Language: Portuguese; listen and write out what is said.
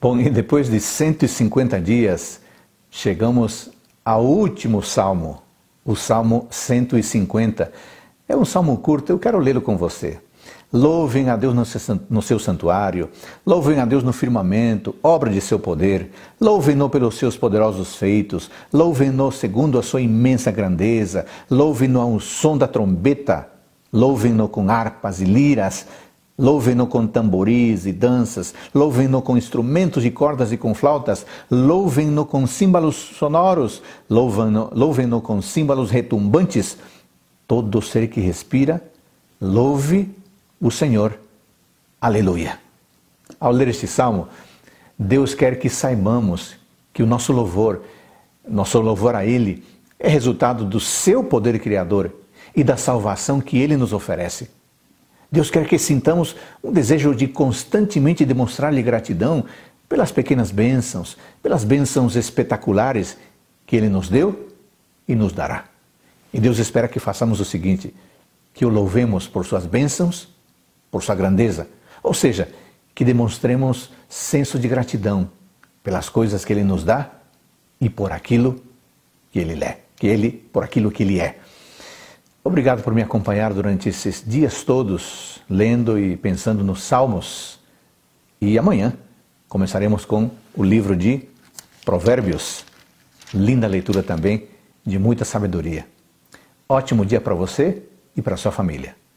Bom, e depois de 150 dias, chegamos ao último salmo, o Salmo 150. É um salmo curto, eu quero lê-lo com você. Louvem a Deus no seu santuário, louvem a Deus no firmamento, obra de seu poder, louvem-no pelos seus poderosos feitos, louvem-no segundo a sua imensa grandeza, louvem-no ao som da trombeta, louvem-no com harpas e liras, Louvem-no com tamboris e danças, louvem-no com instrumentos de cordas e com flautas, louvem-no com símbolos sonoros, louvem-no louvem com símbolos retumbantes. Todo ser que respira, louve o Senhor. Aleluia. Ao ler este salmo, Deus quer que saibamos que o nosso louvor, nosso louvor a Ele, é resultado do seu poder criador e da salvação que Ele nos oferece. Deus quer que sintamos um desejo de constantemente demonstrar-lhe gratidão pelas pequenas bênçãos, pelas bênçãos espetaculares que Ele nos deu e nos dará. E Deus espera que façamos o seguinte: que o louvemos por Suas bênçãos, por Sua grandeza, ou seja, que demonstremos senso de gratidão pelas coisas que Ele nos dá e por aquilo que Ele é, que Ele por aquilo que Ele é. Obrigado por me acompanhar durante esses dias todos, lendo e pensando nos Salmos. E amanhã começaremos com o livro de Provérbios. Linda leitura também, de muita sabedoria. Ótimo dia para você e para sua família.